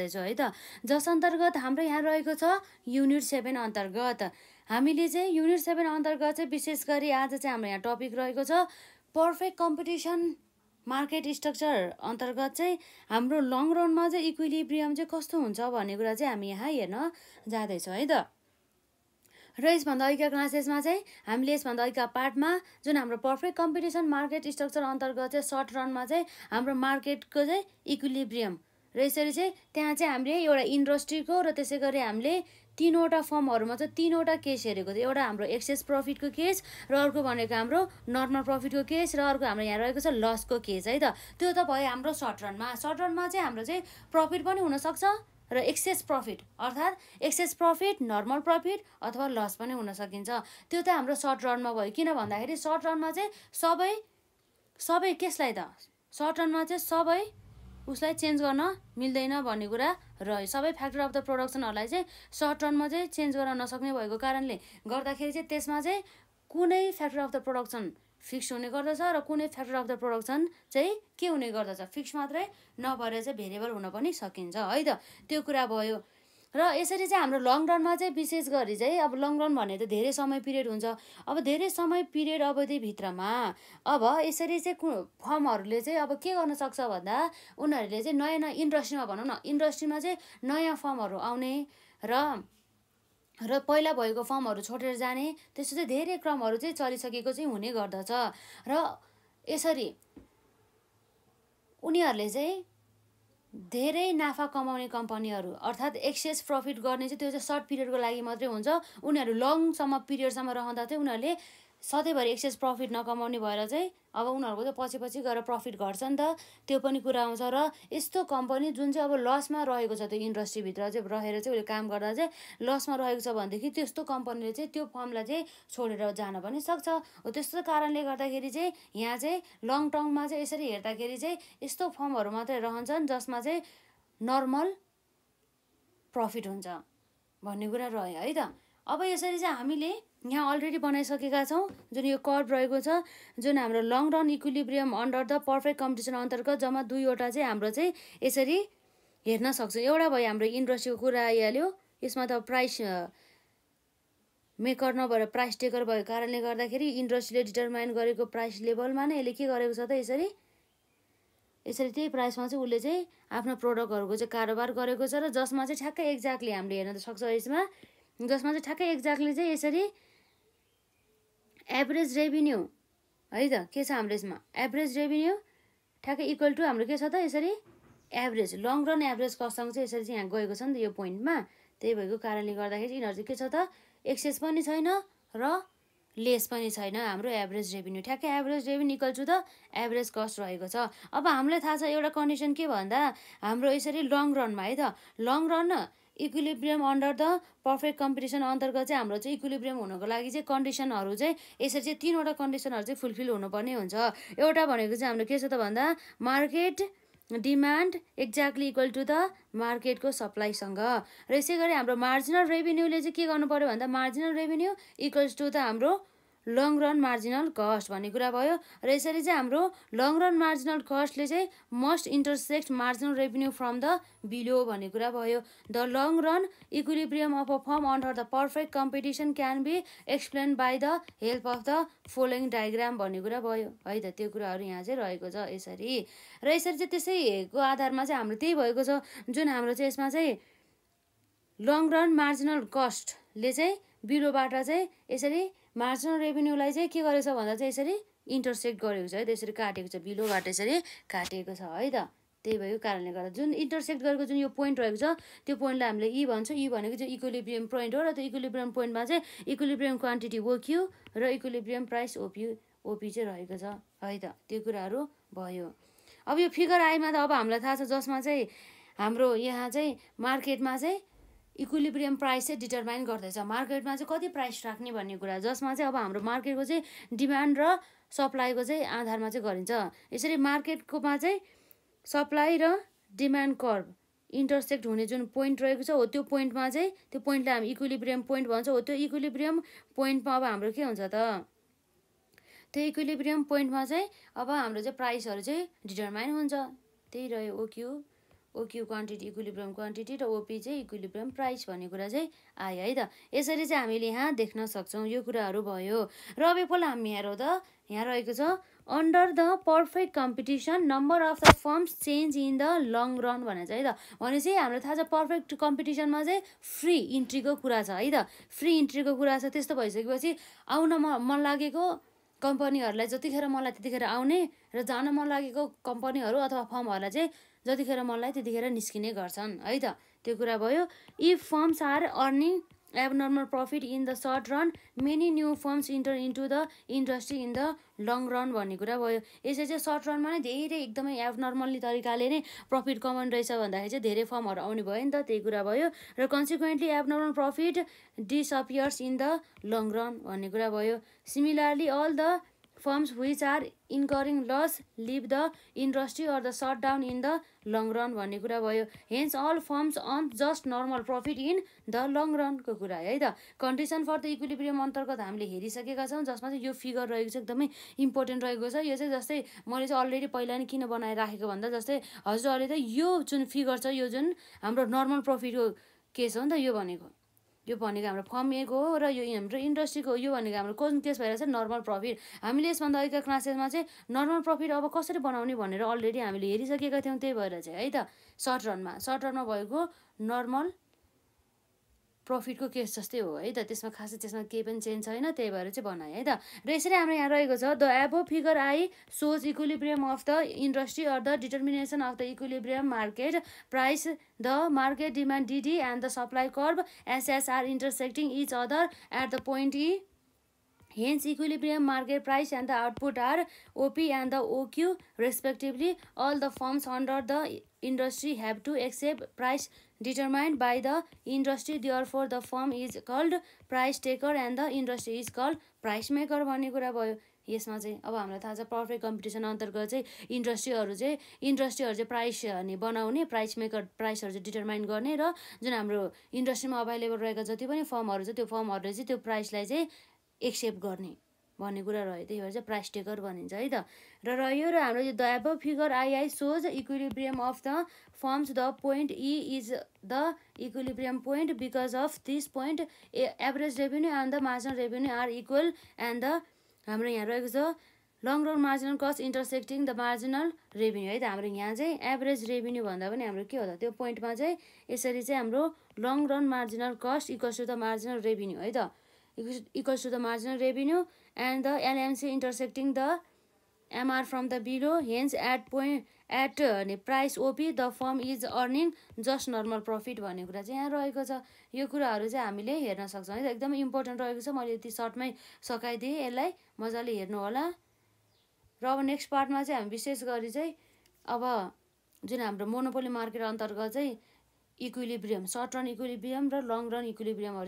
है त जस अन्तर्गत हाम्रो यहाँ रहेको छ युनिट सेभेन अन्तर्गत हामीले चाहिँ युनिट सेभेन अन्तर्गत चाहिँ विशेष गरी आज चाहिँ हाम्रो यहाँ टपिक रहेको छ पर्फेक्ट कम्पिटिसन मार्केट स्ट्रक्चर अन्तर्गत चाहिँ हाम्रो लङ रनमा चाहिँ इक्विलिब्रियम चाहिँ कस्तो हुन्छ भन्ने कुरा चाहिँ हामी यहाँ हेर्न जाँदैछौँ है त र यसभन्दा अघिका क्लासेसमा चाहिँ हामीले यसभन्दा अघिका पार्टमा जुन हाम्रो पर्फेक्ट कम्पिटिसन मार्केट स्ट्रक्चर अन्तर्गत चाहिँ सर्ट रनमा चाहिँ हाम्रो मार्केटको चाहिँ इक्विलिब्रियम र यसरी चाहिँ त्यहाँ चाहिँ हामीले एउटा इन्डस्ट्रीको र त्यसै गरी हामीले तिनवटा फर्महरूमा चाहिँ तिनवटा केस हेरेको थियो एउटा हाम्रो एक्सेस प्रफिटको केस र अर्को भनेको हाम्रो नर्मल प्रफिटको केस र अर्को हाम्रो यहाँ रहेको छ लसको केस है त त्यो त भयो हाम्रो सर्ट रनमा सर्ट रनमा चाहिँ हाम्रो चाहिँ प्रफिट पनि हुनसक्छ र एक्सेस प्रफिट अर्थात् एक्सेस प्रफिट नर्मल प्रफिट अथवा लस पनि हुन सकिन्छ त्यो त हाम्रो सर्ट रनमा भयो किन भन्दाखेरि सर्ट रनमा चाहिँ सबै सबै केसलाई त सर्ट रनमा चाहिँ सबै उसलाई चेन्ज गर्न मिल्दैन भन्ने कुरा रह्यो सबै फ्याक्टर अफ द प्रडक्सनहरूलाई चाहिँ सर्ट टर्ममा चाहिँ चेन्ज गर्न नसक्ने भएको कारणले गर्दाखेरि चाहिँ त्यसमा चाहिँ कुनै factor of the production fix हुने गर्दछ र कुनै फ्याक्टर अफ द प्रडक्सन चाहिँ के हुने गर्दछ फिक्स मात्रै नभएर चाहिँ भेरिएबल हुन पनि सकिन्छ है त त्यो कुरा भयो र यसरी चाहिँ हाम्रो लङ रनमा चाहिँ विशेष गरी चाहिँ अब लङ रन भने त धेरै समय पिरियड हुन्छ अब धेरै समय पिरियड अवधिभित्रमा अब यसरी चाहिँ फर्महरूले चाहिँ अब के गर्न सक्छ भन्दा उनीहरूले चाहिँ नयाँ नयाँ इन्डस्ट्रीमा भनौँ न इन्डस्ट्रीमा चाहिँ नयाँ फर्महरू आउने र र पहिला भएको फर्महरू छोडेर जाने त्यस्तो चाहिँ धेरै क्रमहरू चाहिँ चलिसकेको चाहिँ हुने गर्दछ र यसरी उनीहरूले चाहिँ धेरै नाफा कमाउने कम्पनीहरू अर्थात् एक्सेस प्रफिट गर्ने चाहिँ त्यो चाहिँ सर्ट पिरियडको लागि मात्रै हुन्छ उनीहरू लङसम्म पिरियडसम्म रहँदा चाहिँ उनीहरूले सधैँभरि एक्सेस प्रफिट नकमाउने भएर चाहिँ अब उनीहरूको चाहिँ पछि पछि गएर प्रफिट घट्छ नि त त्यो पनि कुरा आउँछ र यस्तो कम्पनी जुन चाहिँ अब लसमा रहेको छ त्यो इन्डस्ट्रीभित्र चाहिँ रहेर चाहिँ उसले काम गर्दा चाहिँ लसमा रहेको छ भनेदेखि त्यस्तो कम्पनीले चाहिँ त्यो फर्मलाई चाहिँ छोडेर जान पनि सक्छ त्यस्तो कारणले गर्दाखेरि चाहिँ यहाँ चाहिँ लङ टर्ममा चाहिँ यसरी हेर्दाखेरि चाहिँ यस्तो फर्महरू मात्रै रहन्छन् जसमा चाहिँ नर्मल प्रफिट हुन्छ भन्ने कुरा रह्यो है त अब यसरी चाहिँ हामीले यहाँ अलरेडी बनाइसकेका छौँ जुन यो कर्भ रहेको छ जुन हाम्रो long run equilibrium under the perfect competition अन्तर्गत जम्मा दुईवटा चाहिँ हाम्रो चाहिँ यसरी हेर्न सक्छौँ एउटा भयो हाम्रो इन्डस्ट्रीको कुरा आइहाल्यो यसमा त प्राइस मेकर नभएर प्राइस टेकर भएको कारणले गर्दाखेरि इन्डस्ट्रीले डिटर्माइन गरेको प्राइस लेभलमा नै यसले के गरेको छ त यसरी यसरी त्यही प्राइसमा चाहिँ उसले चाहिँ आफ्नो प्रडक्टहरूको चाहिँ कारोबार गरेको छ र जसमा चाहिँ ठ्याक्कै एक्ज्याक्टली हामीले हेर्न त सक्छौँ यसमा जसमा चाहिँ ठ्याक्कै एक्ज्याक्टली चाहिँ यसरी एभरेज रेभिन्यू है त के छ हाम्रो यसमा एभरेज रेभिन्यू ठ्याक्कै इक्वल टु हाम्रो के छ त यसरी average long run average costing चाहिँ यसरी चाहिँ यहाँ गएको छ नि त यो पोइन्टमा त्यही भएको कारणले गर्दाखेरि चाहिँ यिनीहरू चाहिँ के छ त एक्सेस पनि छैन र लेस पनि छैन हाम्रो एभरेज रेभिन्यू ठ्याक्कै average revenue equal to the average cost रहेको छ अब हामीलाई थाहा छ एउटा कन्डिसन के भन्दा हाम्रो यसरी लङ रनमा है त long run equilibrium under the perfect competition अन्तर्गत चाहिँ हाम्रो चाहिँ इक्विलिब्रियम हुनुको लागि चाहिँ कन्डिसनहरू चाहिँ यसरी चाहिँ तिनवटा कन्डिसनहरू चाहिँ फुलफिल हुनुपर्ने हुन्छ एउटा भनेको चाहिँ हाम्रो के छ त भन्दा market demand exactly equal to the मार्केटको सप्लाईसँग र यसै गरी हाम्रो मार्जिनल रेभेन्यूले चाहिँ के गर्नु पऱ्यो भन्दा marginal revenue equals to the हाम्रो लङ रन मार्जिनल कस्ट भन्ने कुरा भयो र यसरी चाहिँ हाम्रो लङ रन मार्जिनल कस्टले चाहिँ must intersect marginal revenue from the below भन्ने कुरा भयो the long run equilibrium of a firm under the perfect competition can be explain by the help of the following diagram भन्ने कुरा भयो है त त्यो कुराहरू यहाँ चाहिँ रहेको छ यसरी र यसरी चाहिँ त्यसैको आधारमा चाहिँ हाम्रो त्यही भएको छ जुन हाम्रो चाहिँ यसमा चाहिँ लङ रन मार्जिनल कस्टले चाहिँ बिलोबाट चाहिँ यसरी मार्जिनल रेभेन्यूलाई चाहिँ के गरेको छ भन्दा चाहिँ यसरी इन्टरसेक्ट गरेको छ है त्यसरी काटेको छ बिलोबाट यसरी काटेको छ है त त्यही भएको कारणले गर्दा जुन इन्टरसेक्ट गरेको जुन यो पोइन्ट रहेको छ त्यो पोइन्टलाई हामीले ई e भन्छौँ यी e भनेको चाहिँ इक्विलिब्रियम पोइन्ट हो र त्यो इक्विलिब्रियम पोइन्टमा चाहिँ इक्विलिब्रियम क्वान्टिटी ओक्यु र इक्विलिब्रियम प्राइस ओपी ओपी चाहिँ रहेको छ है त त्यो कुराहरू भयो अब यो फिगर आएमा त अब हामीलाई थाहा छ जसमा चाहिँ हाम्रो यहाँ चाहिँ मार्केटमा चाहिँ इक्विलिब्रियम प्राइस चाहिँ डिटर्माइन गर्दैछ मार्केटमा चाहिँ कति प्राइस राख्ने भन्ने कुरा जसमा चाहिँ अब हाम्रो मार्केटको चाहिँ डिमान्ड र सप्लाईको चाहिँ आधारमा चाहिँ गरिन्छ यसरी मार्केटकोमा चाहिँ सप्लाई र डिमान्ड कर्भ इन्टरसेक्ट हुने जुन पोइन्ट रहेको छ हो त्यो पोइन्टमा चाहिँ त्यो पोइन्टलाई हामी इक्विलिब्रियम पोइन्ट भन्छ हो त्यो इक्विलिब्रियम पोइन्टमा अब हाम्रो के हुन्छ त त्यो इक्विलिब्रियम पोइन्टमा चाहिँ अब हाम्रो चाहिँ प्राइसहरू चाहिँ डिटर्माइन हुन्छ त्यही रह्यो OQ OQ quantity equilibrium quantity र ओपी चाहिँ इक्विलिब्रियम प्राइस भन्ने कुरा चाहिँ आयो है त यसरी चाहिँ हामीले यहाँ देख्न सक्छौँ यो कुराहरू भयो र अब एकपल्ट हामी हेरौँ त यहाँ रहेको छ under the perfect competition number of the firms change in the long run भनेर चाहिँ है त भनेपछि हाम्रो थाहा छ पर्फेक्ट कम्पिटिसनमा चाहिँ फ्री इन्ट्रीको कुरा छ है त फ्री इन्ट्रीको कुरा छ त्यस्तो भइसकेपछि आउन म मन लागेको कम्पनीहरूलाई जतिखेर मलाई त्यतिखेर आउने र जान मन लागेको कम्पनीहरू अथवा फर्महरूलाई चाहिँ जतिखेर मलाई त्यतिखेर निस्किने गर्छन् है त त्यो कुरा भयो if firms are earning abnormal profit in the short run many new firms enter into the industry in the long run भन्ने कुरा भयो यसरी चाहिँ सर्ट रनमा नै धेरै एकदमै एबनर्मल्ली तरिकाले नै प्रफिट कमाउने रहेछ भन्दाखेरि चाहिँ धेरै फर्महरू आउने भयो नि त त्यही कुरा भयो र consequently abnormal profit disappears in the long run भन्ने कुरा भयो similarly all the firms which are incurring loss leave the industry or the shut down in the long run भन्ने कुरा भयो hence all firms earn just normal profit in the long रनको कुरा है त कन्डिसन फर द इक्विलिब्रियम अन्तर्गत हामीले हेरिसकेका छौँ जसमा चाहिँ यो फिगर रहेको छ एकदमै इम्पोर्टेन्ट रहेको छ यो चाहिँ जस्तै मैले चाहिँ अलरेडी पहिला नै किन बनाइराखेको भन्दा जस्तै हजुरहरूले त यो जुन फिगर छ यो जुन हाम्रो नर्मल प्रफिटको केस हो नि त यो भनेको यो भनेको हाम्रो फर्म एको हो र यो हाम्रो इन्डस्ट्रीको यो भनेको हाम्रो कोचिङ केस भएर चाहिँ नर्मल प्रफिट हामीले यसभन्दा अघिका क्लासेसमा चाहिँ नर्मल प्रफिट अब कसरी बनाउने भनेर अलरेडी हामीले हेरिसकेका थियौँ त्यही भएर चाहिँ है त सर्ट रनमा सर्ट रनमा भएको नर्मल प्रफिटको केस जस्तै हो है त त्यसमा खासै त्यसमा केही पनि चेन्ज छैन त्यही भएर चाहिँ बनाएँ है त र यसरी हाम्रो यहाँ रहेको छ the above figure I shows equilibrium of the industry or the determination of the equilibrium market price the market demand DD and the supply curve SSR intersecting each other at the point E hence equilibrium market price and the output are OP and the OQ respectively all the firms under the industry have to accept price determined by the industry therefore the firm is called price taker and the industry is called price maker भन्ने कुरा भयो यसमा चाहिँ अब हामीलाई थाहा छ perfect competition अन्तर्गत चाहिँ इन्डस्ट्रीहरू चाहिँ इन्डस्ट्रीहरू चाहिँ प्राइस अनि बनाउने प्राइस मेकर प्राइसहरू चाहिँ डिटरमाइन गर्ने र जुन हाम्रो इन्डस्ट्रीमा अभाइलेबल रहेका जति पनि फर्महरू छ त्यो फर्महरूले चाहिँ त्यो प्राइसलाई चाहिँ एक्सेप्ट गर्ने भन्ने कुरा रह्यो त्यही भएर चाहिँ प्राइस टेकर भनिन्छ है त र रह्यो र हाम्रो यो the above figure II shows equilibrium of the firms the point E is the equilibrium point because of this point a average revenue and the marginal revenue are equal and the हाम्रो यहाँ रहेको छ long run marginal cost intersecting the marginal revenue है त हाम्रो यहाँ चाहिँ average revenue भन्दा पनि हाम्रो के हो त त्यो पोइन्टमा चाहिँ यसरी चाहिँ हाम्रो long run marginal cost equals to the marginal revenue है त equals the marginal marginal and the LMC LMC the MR from the the hence at point at at price OP the firm is earning just normal profit भन्ने कुरा चाहिँ यहाँ रहेको छ यो कुराहरू चाहिँ हामीले हेर्न सक्छौँ है एकदमै इम्पोर्टेन्ट रहेको छ मैले यति सर्टमै सघाइदिएँ यसलाई मजाले हेर्नु होला र अब नेक्स्ट पार्टमा चाहिँ हामी विशेष गरी चाहिँ अब जुन हाम्रो मोनोपोली मार्केट अन्तर्गत चाहिँ इक्विलिब्रियम सर्ट रन इक्विलिब्रियम र लङ रन इक्विलिब्रियमहरू